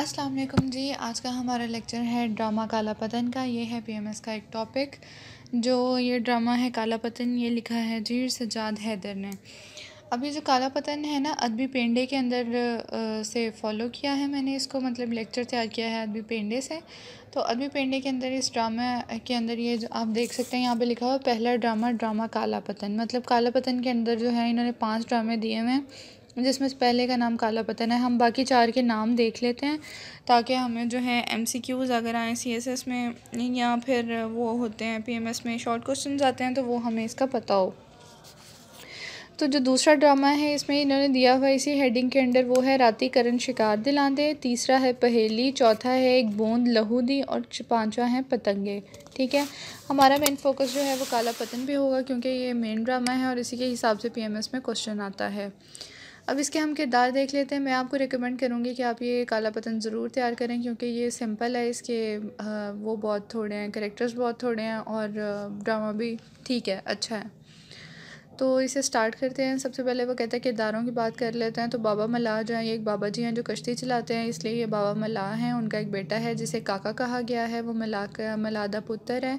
अस्सलाम वालेकुम जी आज का हमारा लेक्चर है ड्रामा काला पतन का ये है पीएमएस का एक टॉपिक जो ये ड्रामा है काला पतन ये लिखा है जी सजाद हैदर ने अभी जो काला पतन है ना अदबी पेंडे के अंदर से फॉलो किया है मैंने इसको मतलब लेक्चर तैयार किया है अदबी पेंडे से तो अदबी पेंडे के अंदर इस ड्रामा के अंदर ये जो आप देख सकते हैं यहाँ पे लिखा हुआ पहला ड्रामा ड्रामा काला पतन मतलब काला पतन के अंदर जो है इन्होंने पांच ड्रामे दिए हुए हैं जिसमें से पहले का नाम काला पतन है हम बाकी चार के नाम देख लेते हैं ताकि हमें जो है एम सी क्यूज़ अगर आएँ सी एस एस में या फिर वो होते हैं पी एम एस में शॉर्ट क्वेश्चन आते हैं तो वो हमें इसका पता हो तो जो दूसरा ड्रामा है इसमें इन्होंने दिया हुआ इसी हेडिंग के अंडर वो है राति करण शिकार दिला तीसरा है पहेली चौथा है एक बूंद लहूदी और पांचवा है पतंगे ठीक है हमारा मेन फोकस जो है वो काला पतन भी होगा क्योंकि ये मेन ड्रामा है और इसी के हिसाब से पीएमएस में क्वेश्चन आता है अब इसके हम किरदार देख लेते हैं मैं आपको रिकमेंड करूँगी कि आप ये काला पतन ज़रूर तैयार करें क्योंकि ये सिंपल है इसके वो बहुत थोड़े हैं करेक्टर्स बहुत थोड़े हैं और ड्रामा भी ठीक है अच्छा है तो इसे स्टार्ट करते हैं सबसे पहले वो कहते हैं किरदारों की बात कर लेते हैं तो बाबा मलाह जो हैं ये एक बाबा जी हैं जो कश्ती चलाते हैं इसलिए ये बाबा मलाह हैं उनका एक बेटा है जिसे काका कहा गया है वो मलाह का मलादा पुत्र है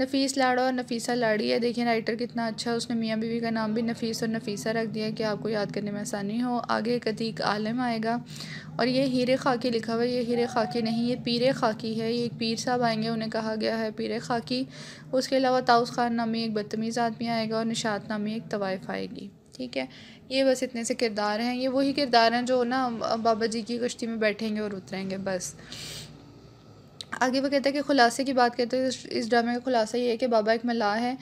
नफीस लाड़ा और नफीसा लाड़ी है देखिए राइटर कितना अच्छा है उसने मियाँ बीवी का नाम भी नफीस और नफीसा रख दिया कि आपको याद करने में आसानी हो आगे कतीक आलम आएगा और ये हीरे खाकी लिखा हुआ है ये हीरे खाकी नहीं ये पीर खाकी है ये एक पीर साहब आएंगे उन्हें कहा गया है पीर खाकी उसके अलावा ताउस खान नामी एक बदतमीज़ आदमी आएगा और निशात नामी एक तवाइफ आएगी ठीक है ये बस इतने से किरदार हैं ये वही किरदार हैं जो ना बाबा जी की कश्ती में बैठेंगे और उतरेंगे बस आगे वो कहता है कि ख़ुलासे की बात करते हैं इस ड्रामे का खुलासा ये है कि बाबा एक मिला है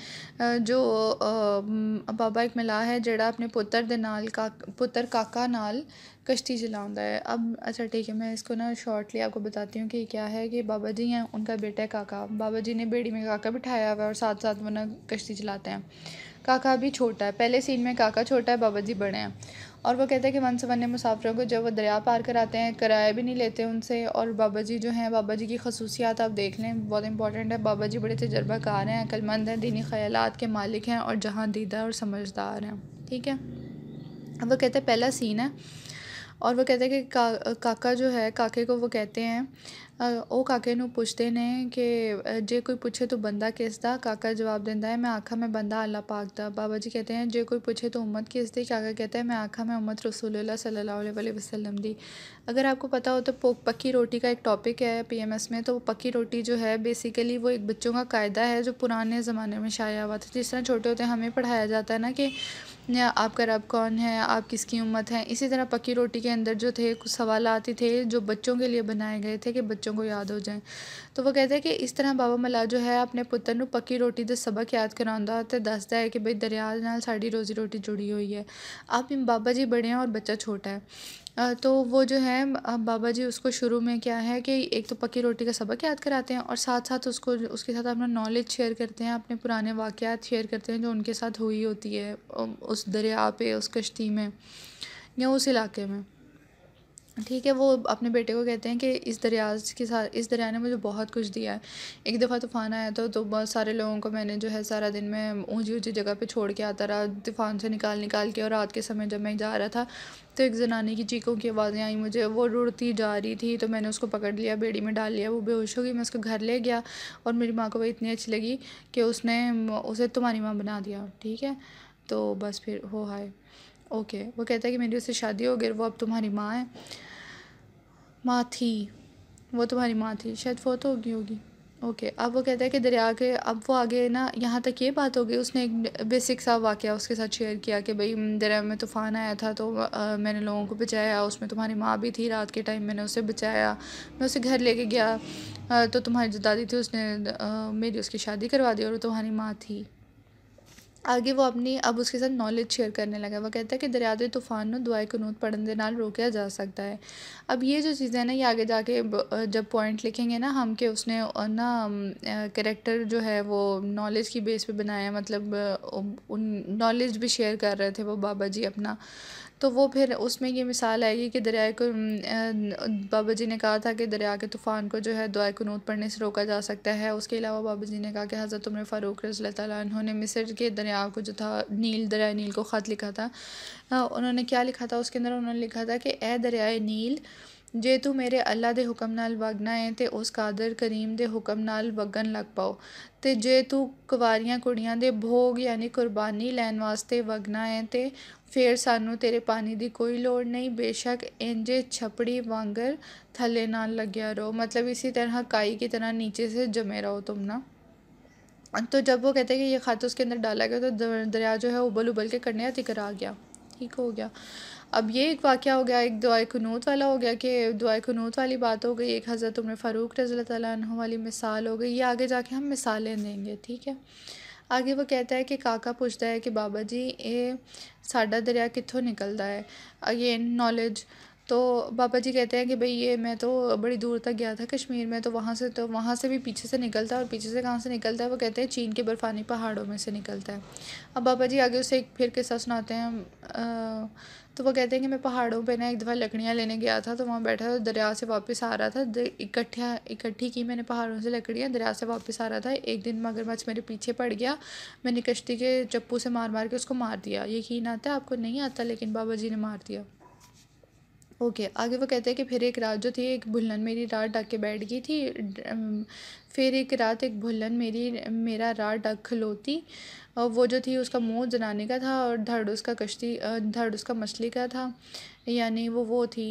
जो बाबा एक मिला है जड़ा अपने पुत्र के नाल का पुत्र काका नाल कश्ती चला है अब अच्छा ठीक है मैं इसको ना शॉर्टली आपको बताती हूँ कि क्या है कि बाबा जी हैं उनका बेटा है काका बाबा जी ने बेड़ी में काका बिठाया हुआ है और साथ साथ वो ना कश्ती चलाते हैं काका भी छोटा है पहले सीन में काका छोटा है बाबा जी बड़े हैं और वो कहते हैं कि मनसबन ने मुसाफिरों को जब वो दरिया पार कर आते हैं किराया भी नहीं लेते उनसे और बाबा जी जो हैं बाबा जी की खसूसियात आप देख लें बहुत इंपॉर्टेंट है बाबा जी बड़े तजर्बाकार हैं अक्लमंद हैं दीनी ख्याल के मालिक हैं और जहाँ दीदा और समझदार हैं ठीक है वो कहते हैं पहला सीन है और वो कहते हैं कि का काका जो है काके को वो कहते हैं ओ काके ਨੂੰ पूछते ने कि जे कोई पूछे तो बंदा किस दा काका जवाब देता है मैं आखा ਮੈਂ बंदा अल्लाह पाक दा बाबा जी कहते हैं जे कोई पूछे तो उम्मत किस दी काका कहता है मैं आखा मैं उम्मत रसूलुल्लाह सल्लल्लाहु अलैहि वसल्लम दी अगर आपको पता हो तो पक्की रोटी का एक टॉपिक है पीएमएस में तो पक्की रोटी जो है बेसिकली वो एक बच्चों का कायदा है जो पुराने ज़माने में शाया हुआ था जिस तरह छोटे होते हमें पढ़ाया जाता है ना कि आपका रब कौन है आप किसकी उम्मत है इसी तरह पक्की रोटी के अंदर जो थे कुछ सवाल आते थे जो बच्चों के लिए बनाए गए थे कि बच्चों को याद हो जाए तो वो कहते हैं कि इस तरह बाबा मला जो है अपने पुत्र को पक्की रोटी का सबक याद करा तो दसदा है कि भाई दरिया साड़ी रोज़ी रोटी जुड़ी हुई है आप बाबा जी बड़े हैं और बच्चा छोटा है तो वो जो है बाबा जी उसको शुरू में क्या है कि एक तो पक्की रोटी का सबक याद कराते हैं और साथ साथ उसको उसके साथ अपना नॉलेज शेयर करते हैं अपने पुराने वाक़ात शेयर करते हैं जो उनके साथ हुई होती है उस दरिया पे उस कश्ती में या उस इलाके में ठीक है वो अपने बेटे को कहते हैं कि इस दरिया के साथ इस दरिया ने मुझे बहुत कुछ दिया है एक दफ़ा तूफ़ान आया था तो बहुत सारे लोगों को मैंने जो है सारा दिन मैं ऊंची ऊंची जगह पे छोड़ के आता रहा तूफ़ान से निकाल निकाल के और रात के समय जब मैं जा रहा था तो एक जनानी की चीखों की आवाज़ें आई मुझे वो रुड़ती जा रही थी तो मैंने उसको पकड़ लिया बेड़ी में डाल लिया वो बेहोश हो गई मैं उसको घर ले गया और मेरी माँ को वो इतनी अच्छी लगी कि उसने उसे तुम्हारी माँ बना दिया ठीक है तो बस फिर हो हाय ओके वो कहता है कि मेरी उससे शादी हो गई वो अब तुम्हारी माँ है माँ थी वो तुम्हारी माँ थी शायद फोत तो होगी होगी ओके अब वो कहता है कि दरिया के अब वो आगे ना यहाँ तक ये बात हो गई उसने एक बेसिक सा वाक़ उसके साथ शेयर किया कि भाई दरिया में तूफ़ान आया था तो आ, मैंने लोगों को बचाया उसमें तुम्हारी माँ भी थी रात के टाइम मैंने उसे बचाया मैं उसे घर लेके गया आ, तो तुम्हारी जो दादी थी उसने आ, मेरी उसकी शादी करवा दी और तुम्हारी माँ थी आगे वो अपनी अब उसके साथ नॉलेज शेयर करने लगा वह कहता है कि दरियादे तूफान में दुआ कनूत पढ़ने के नाल रोकया जा सकता है अब ये जो चीज़ें हैं ना ये आगे जाके जब पॉइंट लिखेंगे ना हम के उसने ना करेक्टर जो है वो नॉलेज की बेस पे बनाया मतलब उन नॉलेज भी शेयर कर रहे थे वो बाबा जी अपना तो वो फिर उसमें ये मिसाल आएगी कि दरिया को बाबा जी ने कहा था कि दरिया के तूफ़ान को जो है दुआ कनूत पढ़ने से रोका जा सकता है उसके अलावा बाबा जी ने कहा कि हज़रत उम्र फ़ारूक रज़ी तैन मिसर के दरिया को जो था नील दरिया नील को ख़त लिखा था उन्होंने क्या लिखा था उसके अंदर उन्होंने लिखा था कि ए दरियाए नील ਜੇ ਤੂੰ ਮੇਰੇ ਅੱਲਾ ਦੇ ਹੁਕਮ ਨਾਲ ਵਗਣਾ ਹੈ ਤੇ ਉਸ ਕਾਦਰ ਕਰੀਮ ਦੇ ਹੁਕਮ ਨਾਲ ਵਗਣ ਲੱਗ ਪਾਓ ਤੇ ਜੇ ਤੂੰ ਕੁਵਾਰੀਆਂ ਕੁੜੀਆਂ ਦੇ ਭੋਗ ਯਾਨੀ ਕੁਰਬਾਨੀ ਲੈਣ ਵਾਸਤੇ ਵਗਣਾ ਹੈ ਤੇ ਫੇਰ ਸਾਨੂੰ ਤੇਰੇ ਪਾਣੀ ਦੀ ਕੋਈ ਲੋੜ ਨਹੀਂ ਬੇਸ਼ੱਕ ਇੰਜੇ ਛਪੜੀ ਵਾਂਗਰ ਥੱਲੇ ਨਾਲ ਲੱਗਿਆ रहो मतलब इसी तरह काई की तरह नीचे से जमे रहो तुम ना तो जब वो कहते हैं कि ये खात उसके अंदर डाला गया तो दरिया जो है उबल उबल के कन्या तिकर आ गया ठीक हो गया अब ये एक वाक़ हो गया एक दुआ कनूत वाला हो गया कि दुआ कनूत वाली बात हो गई एक हज़रत उम्र फ़ारूक रज़ी तु वाली मिसाल हो गई ये आगे जाके हम मिसालें देंगे ठीक है आगे वो कहता है कि काका पूछता है कि बाबा जी ये साडा दरिया कितों निकलता है ये नॉलेज तो पापा जी कहते हैं कि भाई ये मैं तो बड़ी दूर तक गया था कश्मीर में तो वहाँ से तो वहाँ से भी पीछे से निकलता है और पीछे से कहाँ से निकलता है वो कहते हैं चीन के बर्फ़ानी पहाड़ों में से निकलता है अब पापा जी आगे उसे एक फिर किस्सा सुनाते हैं तो वो कहते हैं कि मैं पहाड़ों पे ना एक दफ़ा लकड़ियाँ लेने गया था तो वहाँ बैठा था दरिया से वापस आ रहा था इकट्ठा इकट्ठी की मैंने पहाड़ों से लकड़ियाँ दरिया से वापस आ रहा था एक दिन मगरमच्छ मेरे पीछे पड़ गया मैंने कश्ती के चप्पू से मार मार के उसको मार दिया यकीन आता है आपको नहीं आता लेकिन बाबा जी ने मार दिया ओके आगे वो कहते हैं कि फिर एक रात जो थी एक भुल्लन मेरी रात डक के बैठ गई थी फिर एक रात एक भुल्लन मेरी मेरा रात डक खलोती और वो जो थी उसका मुँह जनाने का था और धड़ उसका कश्ती धड़ उसका मछली का था यानी वो वो थी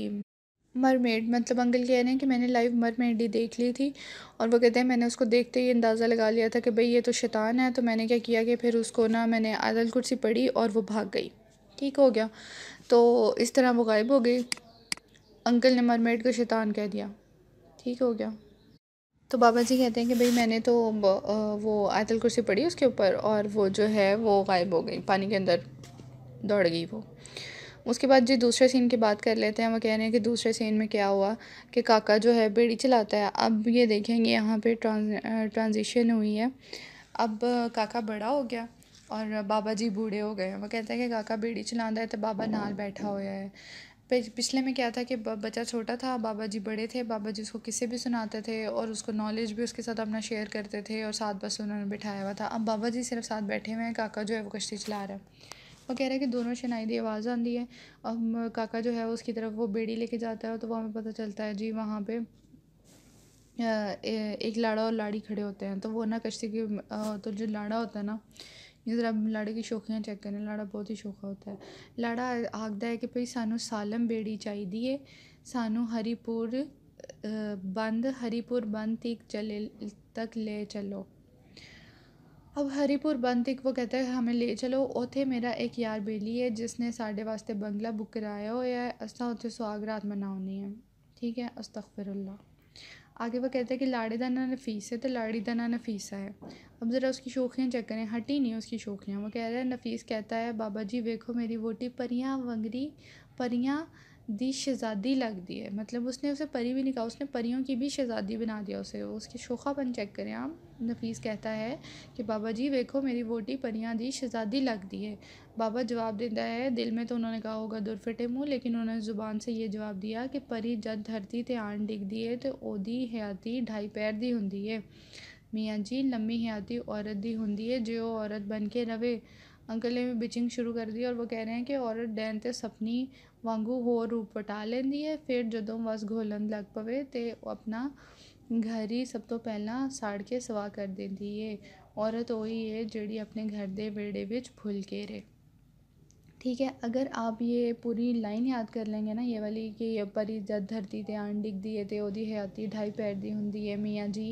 मरमेड मतलब अंकल कह रहे हैं कि मैंने लाइव मरमेड ही देख ली थी और वो कहते हैं मैंने उसको देखते ही अंदाज़ा लगा लिया था कि भाई ये तो शैतान है तो मैंने क्या किया कि फिर उसको ना मैंने आदल कुर्सी पड़ी और वो भाग गई ठीक हो गया तो इस तरह वो गायब हो गई अंकल ने मरमेड को शैतान कह दिया ठीक हो गया तो बाबा जी कहते हैं कि भाई मैंने तो वो आयतल कुर्सी पड़ी उसके ऊपर और वो जो है वो गायब हो गई पानी के अंदर दौड़ गई वो उसके बाद जी दूसरे सीन की बात कर लेते हैं वो कह रहे हैं कि दूसरे सीन में क्या हुआ कि काका जो है बेड़ी चलाता है अब ये देखेंगे यहाँ पे ट्रांजिशन हुई है अब काका बड़ा हो गया और बाबा जी बूढ़े हो गए वो कहते हैं कि काका बेड़ी चलाता है तो बाबा नाल बैठा हुआ है पिछले में क्या था कि बच्चा छोटा था बाबा जी बड़े थे बाबा जी उसको किसे भी सुनाते थे और उसको नॉलेज भी उसके साथ अपना शेयर करते थे और साथ बस उन्होंने बिठाया हुआ था अब बाबा जी सिर्फ साथ बैठे हुए हैं काका जो है वो कश्ती चला रहा है वो कह रहा है कि दोनों शनाई दी आवाज़ आती है अब काका जो है उसकी तरफ वो बेड़ी लेके जाता है तो वो हमें पता चलता है जी वहाँ पर एक लाड़ा और लाड़ी खड़े होते हैं तो वो ना कश्ती की तो जो लाड़ा होता है ना जिस तरह लाड़े की शौकियां चेक करने लाड़ा बहुत ही शोखा होता है लाड़ा आखदा है कि भाई सानू सालम बेड़ी चाहिए है सानू हरिपुर बंद हरिपुर बंद तक चले तक ले चलो अब हरिपुर बंद तक वो कहता है हमें ले चलो उत्थे मेरा एक यार बेली है जिसने साढ़े वास्ते बंगला बुक कराया हो ऐ असां सुहाग रात मनाउनी ऐ ठीक ऐ अल्लाह आगे वो कहता है कि लाड़े दाना नफीस है तो लाड़ी दाना नफीसा है अब ज़रा उसकी शोखियाँ चेक करें हटी नहीं उसकी शोखियाँ वो कह रहा है नफीस कहता है बाबा जी देखो मेरी वोटी परियाँ वंगरी परियाँ दी शहज़ादी लगती है मतलब उसने उसे परी भी नहीं कहा उसने परियों की भी शहज़ादी बना दिया उसे उसकी शोखापन चेक करें आप नफीस कहता है कि बाबा जी देखो मेरी वोटी परियाँ दी शहज़ादी लगती है बाबा जवाब देता है दिल में तो उन्होंने कहा होगा दुरफटे मुँह लेकिन उन्होंने ज़ुबान से ये जवाब दिया कि परी जद धरती ते आन दी है तो ओदी हयाती ढाई पैर दी होंगी है मियाँ जी लम्बी हयाती औरत दी होंगी है जो औरत बन के रवे अंकल ने भी बिचिंग शुरू कर दी और वो कह रहे हैं कि औरत डैन तो सपनी ਵਾਂਗੂ ਹੋਰ ਰੂਪ ਵਟਾ ਲੈਂਦੀ ਹੈ ਫਿਰ ਜਦੋਂ ਵਸ ਘੋਲਣ ਲੱਗ ਪਵੇ ਤੇ ਆਪਣਾ ਘਰ ਹੀ ਸਭ ਤੋਂ ਪਹਿਲਾਂ ਸਾੜ ਕੇ ਸਵਾ ਕਰ ਦਿੰਦੀ ਏ ਔਰਤ ਉਹੀ ਹੈ ਜਿਹੜੀ ਆਪਣੇ ਘਰ ਦੇ ਵਿਹੜੇ ਵਿੱਚ ਭੁੱਲ ਕੇ ਰਹੇ ठीक है अगर आप ये पूरी लाइन याद कर लेंगे ना ये वाली कि परी जद धरती ते आन डिगदी है तो वो हयाती ढाई पैर दी हुंदी है मियाँ जी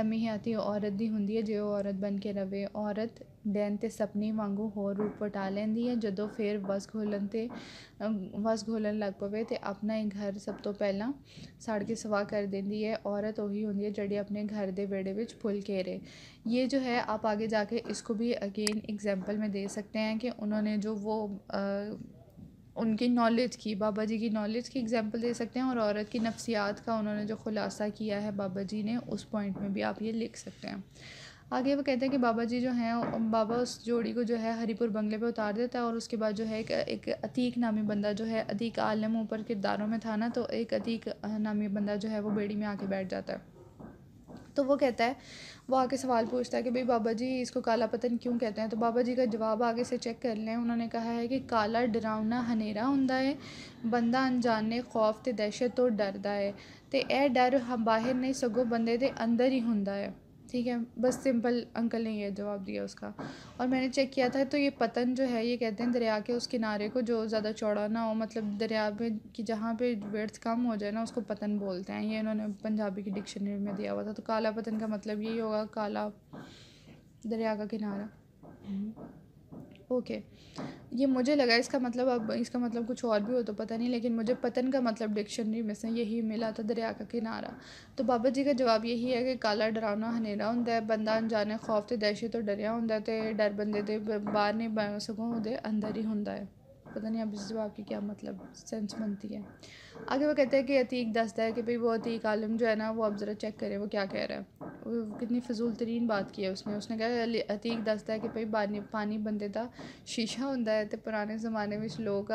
लम्मी हयाती औरत दी है जो औरत बन के रवे औरत ਡੈਨ ਤੇ ਸਪਨੇ ਵਾਂਗੂ ਹੋਰ ਰੂਪ ਵਟਾ ਲੈਂਦੀ ਹੈ ਜਦੋਂ ਫਿਰ ਬੱਸ ਘੋਲਣ ਤੇ ਬੱਸ ਘੋਲਣ ਲੱਗ ਪਵੇ ਤੇ ਆਪਣਾ ਹੀ ਘਰ ਸਭ ਤੋਂ ਪਹਿਲਾਂ ਸਾੜ ਕੇ ਸਵਾ ਕਰ ਦਿੰਦੀ ਹੈ ਔਰਤ ਉਹੀ ਹੁੰਦੀ ਹੈ ਜਿਹੜੀ ਆਪਣੇ ਘਰ ਦੇ ਵਿਹੜੇ ਵਿੱਚ ये जो है आप आगे जाके इसको भी अगेन एग्जाम्पल में दे सकते हैं कि उन्होंने जो वो आ, उनकी नॉलेज की बाबा जी की नॉलेज की एग्जांपल दे सकते हैं और औरत की नफ्सियात का उन्होंने जो खुलासा किया है बाबा जी ने उस पॉइंट में भी आप ये लिख सकते हैं आगे वो कहते हैं कि बाबा जी जो हैं बाबा उस जोड़ी को जो है हरीपुर बंगले पे उतार देता है और उसके बाद जो है एक एक अतीक नामी बंदा जो है अतीक आलम ऊपर किरदारों में था ना तो एक अतीक नामी बंदा जो है वो बेड़ी में आके बैठ जाता है तो वो कहता है वो आके सवाल पूछता है कि भाई बाबा जी इसको काला पतन क्यों कहते हैं तो बाबा जी का जवाब आगे से चेक कर लें उन्होंने कहा है कि काला डरावना हनेरा होंदा है बंदा अनजाने खौफ ते दहशत तो डरदा है ते ए डर हम बाहर नहीं सगो बंदे दे अंदर ही होंदा है ठीक है बस सिंपल अंकल ने ये जवाब दिया उसका और मैंने चेक किया था तो ये पतन जो है ये कहते हैं दरिया के उस किनारे को जो ज़्यादा चौड़ा ना हो मतलब दरिया में कि जहाँ पे वर्थ कम हो जाए ना उसको पतन बोलते हैं ये इन्होंने पंजाबी की डिक्शनरी में दिया हुआ था तो काला पतन का मतलब यही होगा काला दरिया का किनारा हम्म। ओके ये मुझे लगा इसका मतलब अब इसका मतलब कुछ और भी हो तो पता नहीं लेकिन मुझे पतन का मतलब डिक्शनरी में से यही मिला था दरिया का किनारा तो बाबा जी का जवाब यही है कि काला डरावना हनेरा होंगे बंदा अनजाने खौफ तो दहशत तो डरिया होंगे तो डर बंदे दे बाहर नहीं बन सको होंगे अंदर ही होंगे है पता नहीं अब इस जवाब की क्या मतलब सेंस बनती है आगे वो कहते हैं कि अतीक दसता है कि भाई वो अतीक आलम जो है ना वो अब ज़रा चेक करें वो क्या कह रहा है कितनी फजूल तरीन बात की है उसने उसने कहा अतीक दसता है कि भाई पानी पानी बंदे का शीशा होंगे है तो पुराने ज़माने में लोग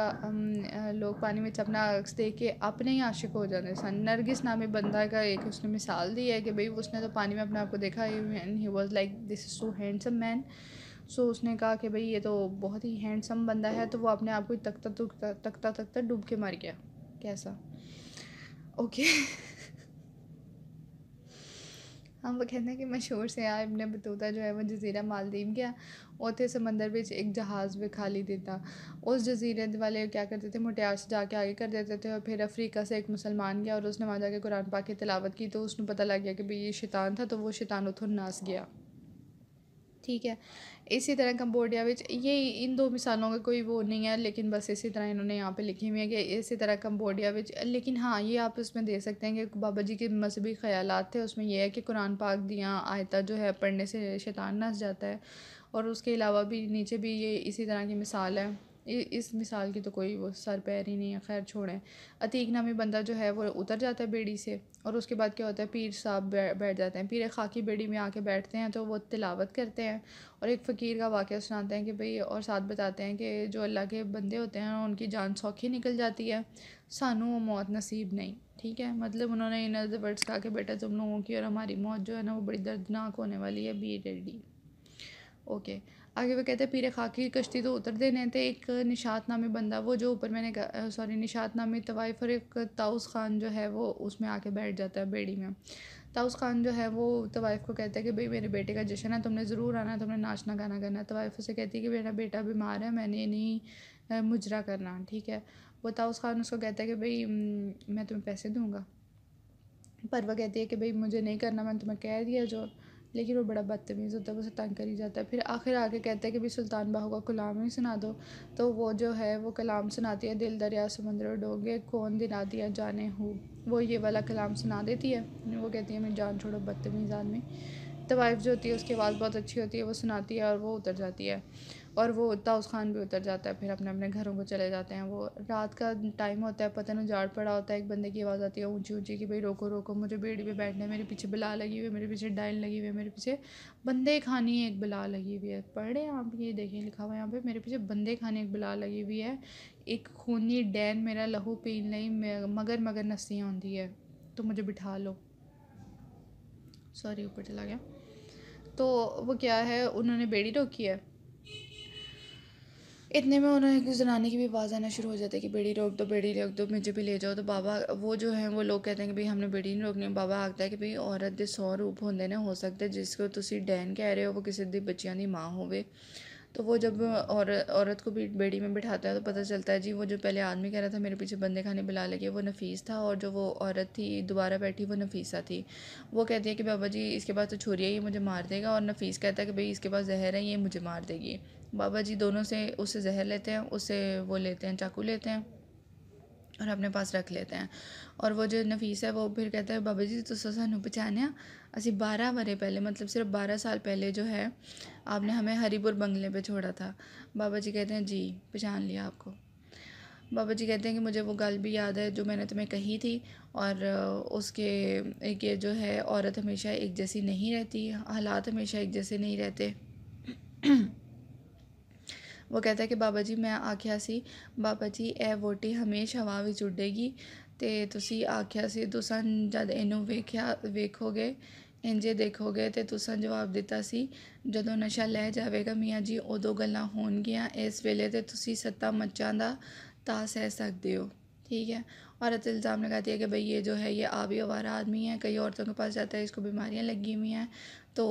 लोग पानी में अपना अक्स दे के अपने ही आशिक हो जाते सन नरगिस नामी बंदा का एक उसने मिसाल दी है कि भाई उसने तो पानी में अपने आप को देखा ही was like this is so handsome man so so, उसने कहा कि भाई ये तो बहुत ही हैंडसम बंदा है तो वो अपने आप को तकता तकता तकता तकता डूब के मर गया कैसा ओके okay. हाँ वो कहते हैं कि मशहूर से सयाह इबन बतूता जो है वो जजीरा मालदीव गया उत्थे समंदर बिच एक जहाज़ भी खाली देता उस जजीरे वाले क्या करते थे मुटियार से जाके आगे कर देते थे और फिर अफ्रीका से एक मुसलमान गया और उसने वहाँ जाके कुरान पाक की तलावत की तो उसने पता लग गया कि भाई ये शैतान था तो वो शैतान उतो नास गया ठीक है इसी तरह कंबोडिया विच ये इन दो मिसालों का कोई वो नहीं है लेकिन बस इसी तरह इन्होंने यहाँ पे लिखी हुई है कि इसी तरह कंबोडिया लेकिन हाँ ये आप उसमें दे सकते हैं कि बाबा जी के मजहबी ख्याल थे उसमें ये है कि कुरान पाक दियाँ आयता जो है पढ़ने से शैतान नस जाता है और उसके अलावा भी नीचे भी ये इसी तरह की मिसाल है इस मिसाल की तो कोई वो सर पैर ही नहीं है खैर छोड़ें अतीक नामी बंदा जो है वो उतर जाता है बेड़ी से और उसके बाद क्या होता है पीर साहब बैठ जाते हैं पीर खाकी बेड़ी में आके बैठते हैं तो वो तिलावत करते हैं और एक फ़कीर का वाक़ सुनाते हैं कि भाई और साथ बताते हैं कि जो अल्लाह के बंदे होते हैं उनकी जान सौखी निकल जाती है सानू वो मौत नसीब नहीं ठीक है मतलब उन्होंने इन वर्ड्स कहा कि बेटा तुम लोगों की और हमारी मौत जो है ना वो बड़ी दर्दनाक होने वाली है बी रेडी ओके okay. आगे वो कहते हैं पीर खाकी कश्ती तो उतर देने थे एक निशात नामी बंदा वो जो ऊपर मैंने सॉरी निशात नामी तवाइफ और एक ताउस खान जो है वो उसमें आके बैठ जाता है बेड़ी में ताउस खान जो है वो तवाइफ को कहता है कि भाई मेरे बेटे का जश्न है तुमने ज़रूर आना है तुमने नाचना गाना करना तवाइफ उसे कहती है कि मेरा बेटा बीमार है मैंने नहीं मुजरा करना ठीक है वो ताउस खान उसको कहता है कि भाई मैं तुम्हें पैसे दूँगा पर वह कहती है कि भाई मुझे नहीं करना मैंने तुम्हें कह दिया जो लेकिन वो बड़ा बदतमीज़ होता है उसे तंग करी जाता है फिर आखिर आके कहता है कि भी सुल्तान बाहू का कलाम ही सुना दो तो वो जो है वो कलाम सुनाती है दिल दरिया समंदर डोंगे कौन दिला दिया जाने हो वो ये वाला कलाम सुना देती है वो कहती है मैं जान छोड़ो बदतमीज़ आदमी तवाइफ जो होती है उसकी आवाज़ बहुत अच्छी होती है वो सुनाती है और वो उतर जाती है और वो ताउस खान भी उतर जाता है फिर अपने अपने घरों को चले जाते हैं वो रात का टाइम होता है पता नहीं उजाड़ पड़ा होता है एक बंदे की आवाज़ आती है ऊँची ऊँची कि भाई रोको रोको मुझे बेड़ी पे बैठना है मेरे पीछे बुला लगी हुई है मेरे पीछे डाइल लगी हुई है मेरे पीछे बंदे खानी एक बुला लगी हुई है पढ़े आप ये देखें लिखा हुआ यहाँ पर मेरे पीछे बंदे खानी एक बुला लगी हुई है एक खूनी डैन मेरा लहू पीन नहीं मगर मगर नस्सी आँदी है तो मुझे बिठा लो सॉरी ऊपर चला गया तो वो क्या है उन्होंने बेड़ी रोकी है इतने में उन्होंने उस जनानी की भी आवाज़ आना शुरू हो जाती है कि बेड़ी रोक दो बेड़ी रोक दो मुझे भी ले जाओ तो बाबा वो जो है वो लोग कहते हैं कि भाई हमने बेड़ी नहीं रोकनी बाबा ਆਖਦਾ है कि भाई औरत 100 ਰੂਪ ਹੁੰਦੇ ਨੇ ਹੋ ਸਕਦਾ ਜਿਸ जिसको तुम डैन कह रहे हो वो किसी दी बच्चिया की माँ ਹੋਵੇ तो वो जब और औरत को भी बेड़ी में बिठाता है तो पता चलता है जी वो जो पहले आदमी कह रहा था मेरे पीछे बंदे खाने बुला लगे वो नफीस था और जो वो औरत थी दोबारा बैठी वो नफीसा थी वो कहती है कि बाबा जी इसके पास तो छोरिया ये मुझे मार देगा और नफीस कहता है कि भाई इसके पास जहर है ये मुझे मार देगी बाबा जी दोनों से उसे जहर लेते हैं उसे वो लेते हैं चाकू लेते हैं और अपने पास रख लेते हैं और वो जो नफीस है वो फिर कहता है बाबा जी तो सानू पहचाने असी बारह बरे पहले मतलब सिर्फ बारह साल पहले जो है आपने हमें हरीपुर बंगले पे छोड़ा था बाबा जी कहते हैं जी पहचान लिया आपको बाबा जी कहते हैं कि मुझे वो गल भी याद है जो मैंने तुम्हें कही थी और उसके एक ये जो है औरत हमेशा एक जैसी नहीं रहती हालात हमेशा एक जैसे नहीं रहते ਉਹ ਕਹਿੰਦਾ ਕਿ ਬਾਬਾ ਜੀ ਮੈਂ ਆਖਿਆ ਸੀ ਬਾਬਾ ਜੀ ਇਹ ਵੋਟੀ ਹਮੇਸ਼ਾ ਹਵਾ ਵਿੱਚ ਉੱਡੇਗੀ ਤੇ ਤੁਸੀਂ ਆਖਿਆ ਸੀ ਤੁਸੀਂ ਜਦ ਇਹਨੂੰ ਵੇਖਿਆ ਵੇਖੋਗੇ ਇੰਜੇ ਦੇਖੋਗੇ ਤੇ ਤੁਸੀਂ ਜਵਾਬ ਦਿੱਤਾ ਸੀ ਜਦੋਂ ਨਸ਼ਾ ਲੈ ਜਾਵੇਗਾ ਮੀਆਂ ਜੀ ਉਦੋਂ ਗੱਲਾਂ ਹੋਣਗੀਆਂ ਇਸ ਵੇਲੇ ਤੇ ਤੁਸੀਂ ਸੱਤਾ ਮੱਚਾਂ ਦਾ ਤਾਂ ਸਹਿ ਸਕਦੇ ਹੋ ਠੀਕ ਹੈ ਔਰ औरत ਇਲਜ਼ਾਮ लगाती है ਕਿ ਭਈ ਇਹ ਜੋ ਹੈ ਇਹ ਆਵੀ आवारा ਆਦਮੀ ਹੈ ਕਈ ਔਰਤਾਂ के पास ਹੈ ਇਸ ਕੋ ਬਿਮਾਰੀਆਂ लगी ਹੋਈਆਂ हैं तो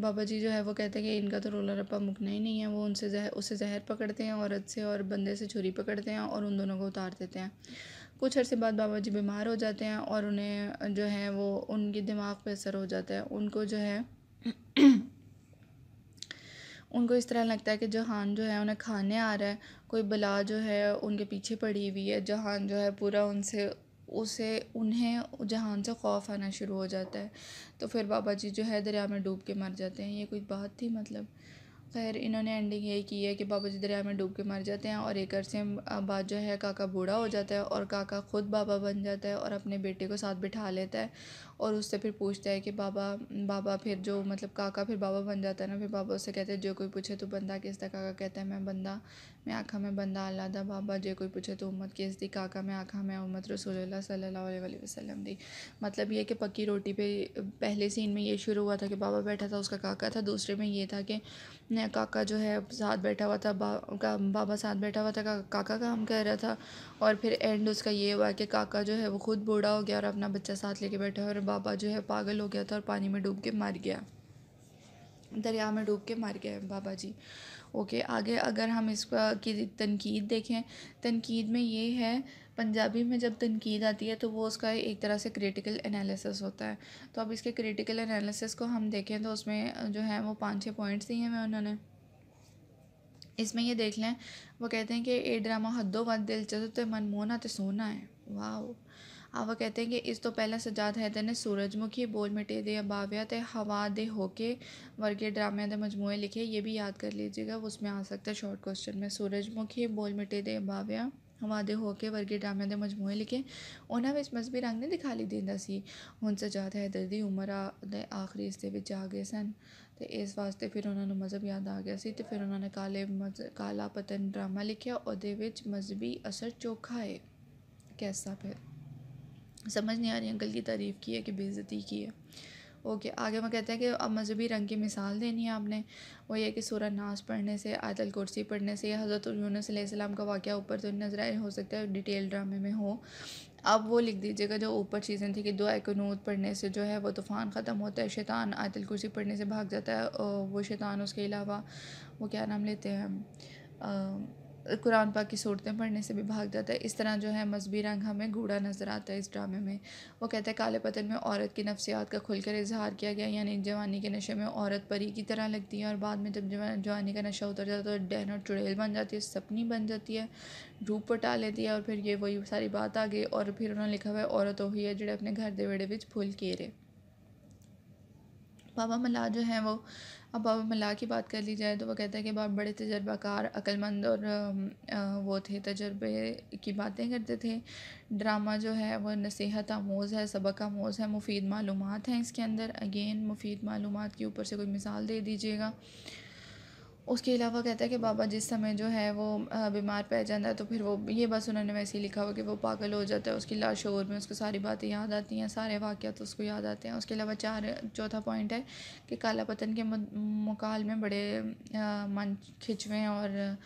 बाबा जी जो है वो कहते हैं कि इनका तो रोला रप्पा मुकना ही नहीं है वो उनसे जहर उसे जहर पकड़ते हैं औरत से और बंदे से छुरी पकड़ते हैं और उन दोनों को उतार देते हैं कुछ अरसे बाद बाबा जी बीमार हो जाते हैं और उन्हें जो है वो उनके दिमाग पर असर हो जाता है उनको जो है उनको इस तरह लगता है कि जहान जो है उन्हें खाने आ रहा है कोई बला जो है उनके पीछे पड़ी हुई है जहान जो है पूरा उनसे उसे उन्हें जहान से खौफ आना शुरू हो जाता है तो फिर बाबा जी जो है दरिया में डूब के मर जाते हैं ये कोई बात थी मतलब खैर इन्होंने एंडिंग यही की है कि बाबा जी दरिया में डूब के मर जाते हैं और एक अरसे बाद जो है काका बूढ़ा हो जाता है और काका ख़ुद बाबा बन जाता है और अपने बेटे को साथ बिठा लेता है और उससे फिर पूछता है कि बाबा बाबा फिर जो मतलब काका फिर बाबा बन जाता है ना फिर बाबा उससे कहते हैं जो कोई पूछे तो बंदा तरह काका कहता है मैं बंदा मैं आखा में बंदा अल्लाह दा बाबा जे कोई पूछे तो उम्मत किस दी काका मैं आखा मैं उम्मत रसूलुल्लाह सल्लल्लाहु अलैहि वसल्लम दी मतलब ये कि पक्की रोटी पे पहले सीन में ये शुरू हुआ था कि बाबा बैठा था उसका काका था दूसरे में ये था कि काका जो है साथ बैठा हुआ था बा, बाबा साथ बैठा हुआ था का, काका का कर रहा था और फिर एंड उसका ये हुआ कि काका जो है वो खुद बूढ़ा हो गया और अपना बच्चा साथ लेके बैठा और बाबा जो है पागल हो गया था और पानी में डूब के मर गया दरिया में डूब के मर गए बाबा जी ओके आगे अगर हम इसका की तनकीद देखें तनकीद में ये है पंजाबी में जब तनकीद आती है तो वो उसका एक तरह से क्रिटिकल एनालिसिस होता है तो अब इसके क्रिटिकल एनालिसिस को हम देखें तो उसमें जो है वो पाँच छः पॉइंट्स दिए हैं उन्होंने इसमें ये देख लें वो कहते हैं कि ए ड्रामा हदों हद दिलचस्प तो मनमोहना तो सोना है वाह ਆਵਾ ਕਹਤੇ ਕਿ ਇਸ ਤੋਂ ਪਹਿਲਾਂ ਸਜਾਦ ਹੈਦਰ ਨੇ ਸੂਰਜਮੁਖੀ ਬੋਲ ਮਿਟੇ ਦੇ ਅਬਾਵਿਆ ਤੇ ਹਵਾ ਦੇ ਹੋਕੇ ਵਰਗੇ ਡਰਾਮਿਆਂ ਦੇ ਮਜਮੂਏ ਲਿਖੇ ਇਹ ਵੀ ਯਾਦ ਕਰ ਲੀਜੀਏਗਾ ਉਸ ਵਿੱਚ ਆ ਸਕਦਾ ਸ਼ਾਰਟ ਕੁਐਸਚਨ ਮੈਂ ਸੂਰਜਮੁਖੀ ਬੋਲ ਮਿਟੇ ਦੇ ਅਬਾਵਿਆ ਹਵਾ ਦੇ ਹੋਕੇ ਵਰਗੇ ਡਰਾਮਿਆਂ ਦੇ ਮਜਮੂਏ ਲਿਖੇ ਉਹਨਾਂ ਵਿੱਚ ਮਸਬੀ ਰੰਗ ਨੇ ਦਿਖਾਈ ਦਿੰਦਾ ਸੀ ਹੁਣ ਸਜਾਦ ਹੈਦਰ ਦੀ ਉਮਰ ਦੇ ਆਖਰੀ ਹਿੱਸੇ ਵਿੱਚ ਆ ਗਏ ਸਨ ਤੇ ਇਸ ਵਾਸਤੇ ਫਿਰ ਉਹਨਾਂ ਨੂੰ ਮਜ਼ਬ ਯਾਦ ਆ ਗਿਆ ਸੀ ਤੇ ਫਿਰ ਉਹਨਾਂ ਨੇ ਕਾਲੇ ਕਾਲਾ ਪਤਨ ਡਰਾਮਾ ਲਿਖਿਆ ਉਹਦੇ ਵਿੱਚ ਮਸਬੀ ਅਸਰ ਚੋਖਾ ਹੈ ਕੈਸਾ ਫਿਰ समझ नहीं आ रही अंकल की तारीफ़ की है कि बेज़ती की है ओके आगे वह कहते हैं कि अब मजहबी रंग की मिसाल देनी है आपने वो ये कि सूरह नाज पढ़ने से आयतल कुर्सी पढ़ने से हज़रत यूनसम का वाक़ ऊपर तो नजर आए हो सकता है डिटेल ड्रामे में हो अब वो लिख दीजिएगा जो ऊपर चीज़ें थी कि दो एकनूत पढ़ने से जो है वो तूफ़ान ख़त्म होता है शैतान आयतल कुर्सी पढ़ने से भाग जाता है वो शैतान उसके अलावा वो क्या नाम लेते हैं कुरान पाक की सूरतें पढ़ने से भी भाग जाता है इस तरह जो है मजहबी रंग हमें गूढ़ा नज़र आता है इस ड्रामे में वो कहते हैं काले पतन में औरत की नफसियात का खुलकर इजहार किया गया यानी जवानी के नशे में औरत परी की तरह लगती है और बाद में जब जवानी का नशा उतर जाता है तो डैन और चुड़ैल बन जाती है सपनी बन जाती है रूप पटा लेती है और फिर ये वही सारी बात आ गई और फिर उन्होंने लिखा हुआ है औरत वही है जो अपने घर दे वेड़े बिच के रे पापा मल्ला जो हैं वो अब बाबा मल्ला की बात कर ली जाए तो वो कहते हैं कि बाप बड़े तजर्बाकार अक्लमंद और वो थे तजर्बे की बातें करते थे ड्रामा जो है वह नसीहत आमोज़ है सबक आमोज़ है मुफीद मालूम हैं इसके अंदर अगेन मुफीद मालूम के ऊपर से कोई मिसाल दे दीजिएगा उसके अलावा कहता है कि बाबा जिस समय जो है वो बीमार पड़ जाता है तो फिर वो ये बस उन्होंने वैसे ही लिखा हुआ कि वो पागल हो जाता है उसकी लाश और में उसको सारी बातें याद आती हैं सारे वाक़ तो उसको याद आते हैं उसके अलावा चार चौथा पॉइंट है कि काला पतन के मुकाल में बड़े मन खिंचवें और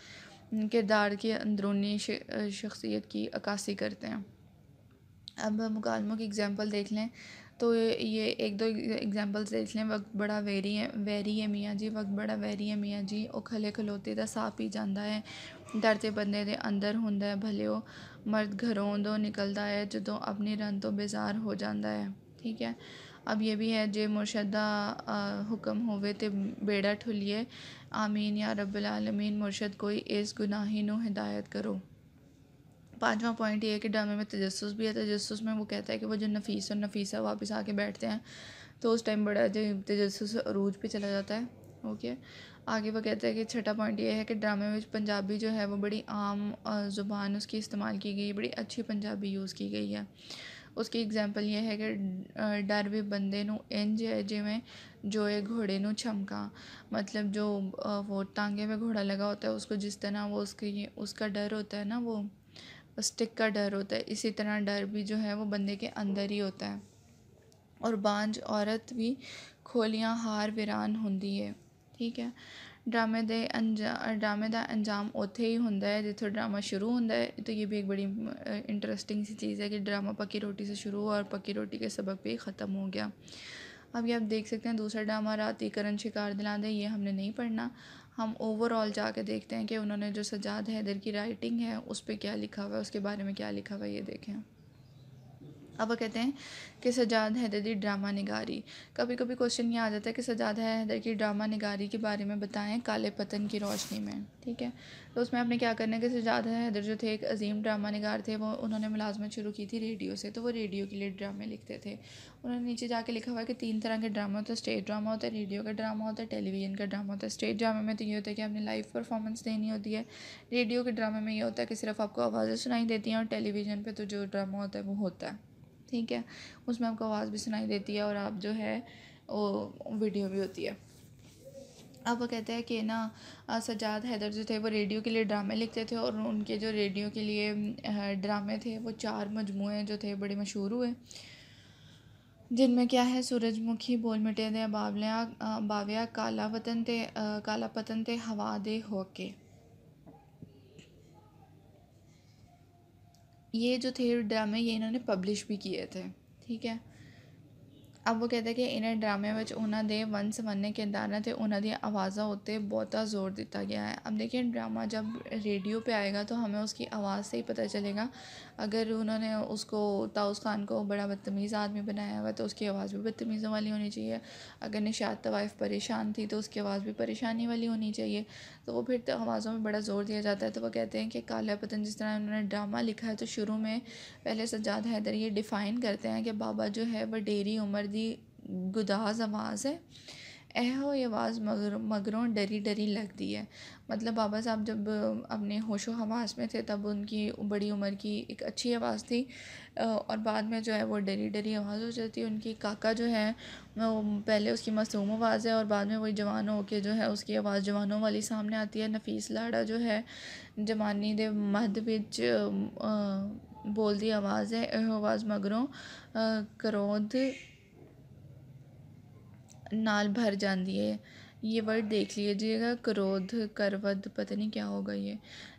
किरदार की अंदरूनी शख्सियत की अक्सी करते हैं अब मुकालमों की एग्ज़ाम्पल देख लें तो ये एक दो एग्जांपल्स देख लें वक्त बड़ा वेरी है वैरी है मियाँ जी वक्त ਬੜਾ ਵੈਰੀ ਹੈ ਮੀਆਂ ਜੀ ਉਹ ਖਲੇ ਖਲੋਤੇ ਦਾ ਸਾਹ ਪੀ ਜਾਂਦਾ ਹੈ ਡਰ ਤੇ ਬੰਦੇ ਦੇ ਅੰਦਰ ਹੁੰਦਾ ਹੈ ਭਲਿਓ ਮਰਦ ਘਰੋਂ ਤੋਂ ਨਿਕਲਦਾ ਹੈ ਜਦੋਂ ਆਪਣੀ ਰਣ ਤੋਂ ਬੇਜ਼ਾਰ ਹੋ ਜਾਂਦਾ ਹੈ ਠੀਕ ਹੈ अब ये भी है जे मुर्शद ਦਾ ਹੁਕਮ ਹੋਵੇ ਤੇ ਬੇੜਾ ਠੁੱਲੀਏ ਆਮੀਨ ਯਾ ਰੱਬ ਅਲਮੀਨ ਮੁਰਸ਼ਦ ਕੋਈ ਇਸ ਗੁਨਾਹੀ ਨੂੰ ਹਿਦਾਇਤ ਕਰੋ पाँचवा पॉइंट ये है कि ड्रामे में तजस्स भी है तजस्स में वो कहता है कि वो जो नफीस और नफीसा वापस आके बैठते हैं तो उस टाइम बड़ा जो तजस्स अरूज पे चला जाता है ओके आगे वो कहता है कि छठा पॉइंट ये है कि ड्रामे में पंजाबी जो है वो बड़ी आम ज़ुबान उसकी इस्तेमाल की गई बड़ी अच्छी पंजाबी यूज़ की गई है उसकी एग्जाम्पल ये है कि ਡਰ ਵੀ ਬੰਦੇ इंज है जिमें जो है घोड़े नु छमका मतलब जो वो टांगे में घोड़ा लगा होता है उसको जिस तरह वो उसकी उसका डर होता है ना वो स्टिक का डर होता है इसी तरह डर भी जो है वो बंदे के अंदर ही होता है और बांझ औरत भी खोलियाँ हार वीरान होंगी है ठीक है ड्रामे दे अंजा ड्रामे का अंजाम उत ही हों जो ड्रामा शुरू ਸ਼ੁਰੂ तो ये भी एक बड़ी इंटरेस्टिंग सी चीज़ है कि ड्रामा पकी रोटी से शुरू हुआ और पकी रोटी के सबक भी ख़त्म हो गया अब ये आप देख सकते हैं दूसरा ड्रामा रात करण शिकार दिला दे ये हमने नहीं पढ़ना हम ओवरऑल जा कर देखते हैं कि उन्होंने जो सजाद हैदर की राइटिंग है उस पर क्या लिखा हुआ है उसके बारे में क्या लिखा हुआ है ये देखें अब कहते हैं कि सजाद की ड्रामा निगारी कभी कभी क्वेश्चन ये आ जाता है कि सजाद हैदर की ड्रामा निगारी के बारे में बताएं काले पतन की रोशनी में ठीक है तो उसमें आपने क्या करना है कि सजाद हैदर जो थे एक अजीम ड्रामा निगार थे वो उन्होंने मुलाजमत शुरू की थी रेडियो से तो वो रेडियो के लिए ड्रामे लिखते थे उन्होंने नीचे जाके लिखा हुआ है कि तीन तरह के ड्रामा होता है स्टेज ड्रामा होता है रेडियो का ड्रामा होता है टेलीविज़न का ड्रामा होता है स्टेज ड्रामे में तो ये होता है कि आपने लाइव परफॉर्मेंस देनी होती है रेडियो के ड्रामे में ये होता है कि सिर्फ आपको आवाज़ें सुनाई देती हैं और टेलीविज़न पर तो जो ड्रामा होता है वो होता है ठीक है उसमें आपको आवाज़ भी सुनाई देती है और आप जो है वो वीडियो भी होती है अब वो कहते हैं कि ना सजाद हैदर जो थे वो रेडियो के लिए ड्रामे लिखते थे और उनके जो रेडियो के लिए ड्रामे थे वो चार मजमू जो थे बड़े मशहूर हुए जिनमें क्या है सूरजमुखी बोल मिटे दे बावलिया बाविया काला वतन थे काला पतन ते हवा दे होके ये जो थे ड्रामे ये इन्होंने पब्लिश भी किए थे ठीक है अब वो कहते हैं कि इन्हें ड्रामे में उन्होंने वंश ਵਨ के ਕਿਰਦਾਰਾਂ ਤੇ तो उन्होंने आवाज़ों उत्ते ਉੱਤੇ जोर दिता गया है अब देखिए ड्रामा जब रेडियो पे आएगा तो हमें उसकी आवाज़ से ही पता चलेगा अगर उन्होंने उसको ताउस ख़ान को बड़ा बदतमीज़ आदमी बनाया हुआ तो उसकी आवाज़ भी बदतमीज़ों वाली होनी चाहिए अगर निशात तवाइफ़ परेशान थी तो उसकी आवाज़ भी परेशानी वाली होनी चाहिए तो वो फिर तो आवाज़ों में बड़ा ज़ोर दिया जाता है तो वो कहते हैं कि काला पतन जिस तरह उन्होंने ड्रामा लिखा है तो शुरू में पहले सज्जाद हैदर ये डिफ़ाइन करते हैं कि बाबा जो है वह डेरी उमर दी गुदाज आवाज़ है एहो ये आवाज़ मगर मगरों डरी डरी लगती है मतलब बाबा साहब जब अपने होशो हवास में थे तब उनकी बड़ी उम्र की एक अच्छी आवाज़ थी और बाद में जो है वो डरी डरी आवाज़ हो जाती है उनकी काका जो है वो पहले उसकी मासूम आवाज़ है और बाद में वही जवान के जो है उसकी आवाज़ जवानों वाली सामने आती है नफीस लाड़ा जो है जवानी दे मध्य बिच बोलती आवाज़ है एहो आवाज़ मगरों क्रोध नाल भर जाती है ये वर्ड देख लीजिएगा क्रोध करवद पता नहीं क्या होगा ये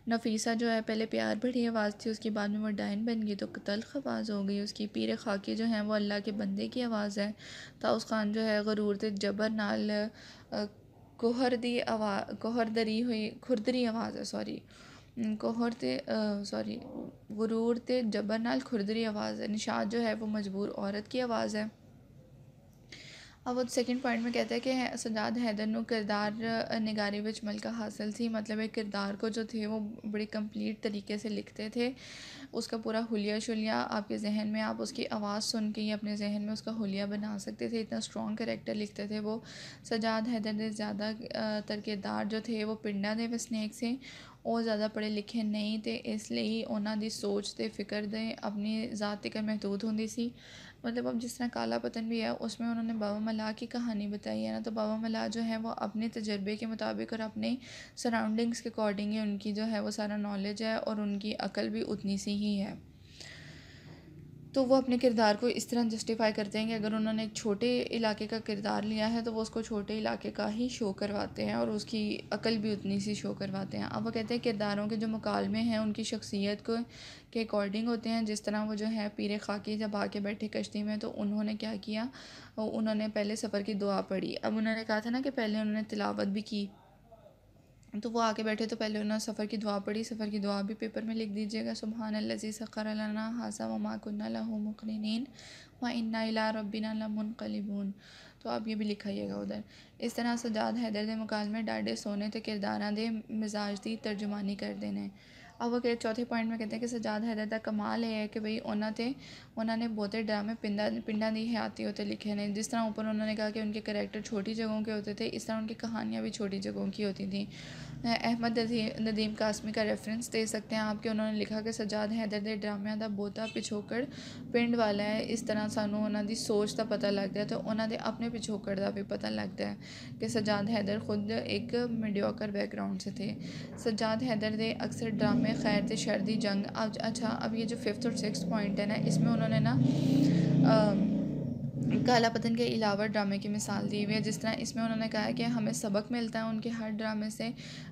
नफीसा जो है पहले प्यार भरी आवाज़ थी उसके बाद में वो डायन बन गई तो तलख आवाज़ हो गई उसकी पीर खाकी जो है वो अल्लाह के बंदे की आवाज़ है ताउस खान जो है से जबर नाल आवा आवाज़ दरी हुई खुरदरी आवाज़ है सॉरी कोहर ते सॉरी गरूर ते जबर नाल खुरदरी आवाज़ है निशाद जो है वो मजबूर औरत की आवाज़ है अब वो सेकंड पॉइंट में कहते हैं कि सजाद हैदर नो किरदार नगारी विच मलका हासिल थी मतलब एक किरदार को जो थे वो बड़े कंप्लीट तरीके से लिखते थे उसका पूरा हुलिया शुलिया आपके जहन में आप उसकी आवाज़ सुन के ही अपने जहन में उसका हुलिया बना सकते थे इतना स्ट्रॉन्ग करेक्टर लिखते थे वो सजाद हैदर ने ज़्यादा तर किरदार जो थे वो पिंडा थे व स्नैक से वो ज़्यादा पढ़े लिखे नहीं थे इसलिए उन्होंने सोच ਦੀ फिक्र अपनी जात ਦੇ महदूद होंगी ਤੱਕ मतलब अब जिस तरह काला पतन भी है उसमें उन्होंने बाबा मलाह की कहानी बताई है ना तो बाबा मलाह जो है वो अपने तजर्बे के मुताबिक और अपने सराउंडिंग्स के अकॉर्डिंग ही उनकी जो है वो सारा नॉलेज है और उनकी अकल भी उतनी सी ही है तो वो अपने किरदार को इस तरह जस्टिफाई करते हैं कि अगर उन्होंने एक छोटे इलाके का किरदार लिया है तो वो उसको छोटे इलाके का ही शो करवाते हैं और उसकी अकल भी उतनी सी शो करवाते हैं अब वो कहते हैं किरदारों के जो मुकालमे हैं उनकी शख्सियत को के अकॉर्डिंग होते हैं जिस तरह वो जो है पीर खाकी जब आके बैठे कश्ती में तो उन्होंने क्या किया उन्होंने पहले सफ़र की दुआ पढ़ी अब उन्होंने कहा था ना कि पहले उन्होंने तिलावत भी की तो वो आके बैठे तो पहले उन्होंने सफ़र की दुआ पढ़ी सफ़र की दुआ भी पेपर में लिख दीजिएगा सुबहान लजी सकर हाजा व कन्ना लहू मुखरिन व इन्ना इला रबिना तो आप ये भी लिखाइएगा उधर इस तरह सजाद हैदर के मुकालमे डाडे सोने तो किरदारा दे मिजाज दी तर्जुमानी कर देने अब वो कह चौथे पॉइंट में कहते हैं कि सजाद हैदर का कमाल है कि भाई उन्होंने उन्होंने बहुत ड्रामे पिंडा पिंडा की हयाती होते लिखे ने जिस तरह ऊपर उन्होंने कहा कि उनके करैक्टर छोटी जगहों के होते थे इस तरह उनकी कहानियाँ भी छोटी जगहों की होती थी अहमद नदीम कासमी का रेफरेंस दे सकते हैं आपके उन्होंने लिखा कि सजाद हैदर के ड्रामे का बहुता पिछोकड़ पिंड वाला है इस तरह सानू उन्हों की सोच का पता लगता है तो उन्होंने अपने पिछोकड़ का भी पता लगता है कि सजाद हैदर खुद एक मिंडियोकर बैकग्राउंड से थे सजाद हैदर के अक्सर ड्रामे में खैरत शर्दी जंग अच्छा अब ये जो फिफ्थ और सिक्स पॉइंट है ना इसमें उन्होंने ना काला पतन के अलावा ड्रामे की मिसाल दी हुई है जिस तरह इसमें उन्होंने कहा कि हमें सबक मिलता है उनके हर ड्रामे से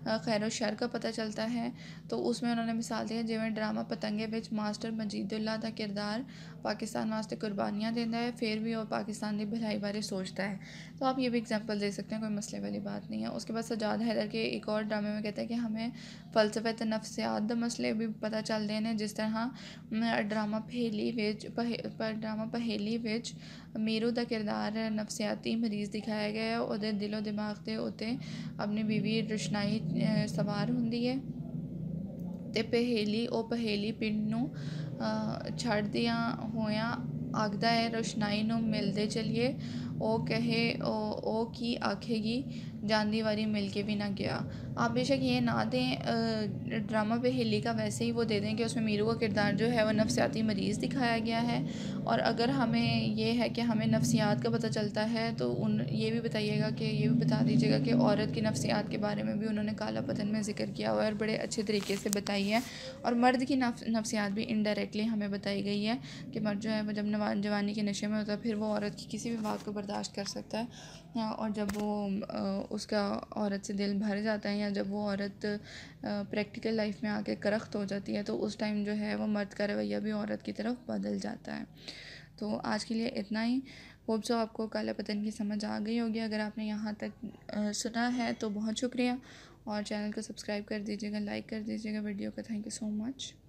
खैर शर का पता चलता है तो उसमें उन्होंने मिसाल दी है जिमें ड्रामा पतंगे ਵਿੱਚ मास्टर मजीदुल्ला का किरदार पाकिस्तान वास्ते कुर्बानियाँ देता है फिर भी वो पाकिस्तान की भलाई बारे सोचता है तो आप ये भी एग्जाम्पल दे सकते हैं कोई मसले वाली बात नहीं है उसके बाद सजाद हैदर के एक और ड्रामे में कहते हैं कि हमें फलसफे तो नफसियात मसले भी पता चलते हैं जिस तरह ड्रामा पहेली ड्रामा पहेली बिच ਮੀਰੂ ਦਾ ਕਿਰਦਾਰ ਨਫਸਿਆਤੀ ਮਰੀਜ਼ ਦਿਖਾਇਆ ਗਿਆ ਹੈ ਉਹਦੇ ਦਿਲੋ ਦਿਮਾਗ ਤੇ ਉਤੇ ਆਪਣੀ ਬੀਵੀ ਰੁਸ਼ਨਾਈ ਸਵਾਰ ਹੁੰਦੀ ਹੈ ਤੇ ਪਹੇਲੀ ਉਹ ਪਹੇਲੀ ਪਿੰਡ ਨੂੰ ਛੱਡਦਿਆਂ ਹੋਇਆਂ ਆਖਦਾ ਹੈ ਰੁਸ਼ਨਾਈ ਨੂੰ ਮਿਲਦੇ ਚਲਿਏ ਉਹ ਕਹੇ ਉਹ ਕੀ ਆਖੇਗੀ जानी वानी मिल के भी ना गया आप बेशक ये ना दें ड्रामा पे हिली का वैसे ही वो दे दें कि उसमें मीरू का किरदार जो है वो नफसियाती मरीज़ दिखाया गया है और अगर हमें ये है कि हमें नफसियात का पता चलता है तो उन ये भी बताइएगा कि ये भी बता दीजिएगा कि औरत की नफसियात के बारे में भी उन्होंने काला पतन में जिक्र किया हुआ है और बड़े अच्छे तरीके से बताई है और मर्द की नफ नफसियात भी इनडायरेक्टली हमें बताई गई है कि मर्द जो है वो जब जवानी के नशे में होता है फिर वो औरत की किसी भी बात को बर्दाश्त कर सकता है हाँ, और जब वो उसका औरत से दिल भर जाता है या जब वो औरत प्रैक्टिकल लाइफ में आके करख्त हो जाती है तो उस टाइम जो है वो मर्द का रवैया भी औरत की तरफ बदल जाता है तो आज के लिए इतना ही होप सो आपको काला पतन की समझ आ गई होगी अगर आपने यहाँ तक सुना है तो बहुत शुक्रिया और चैनल को सब्सक्राइब कर दीजिएगा लाइक कर दीजिएगा वीडियो का थैंक यू सो मच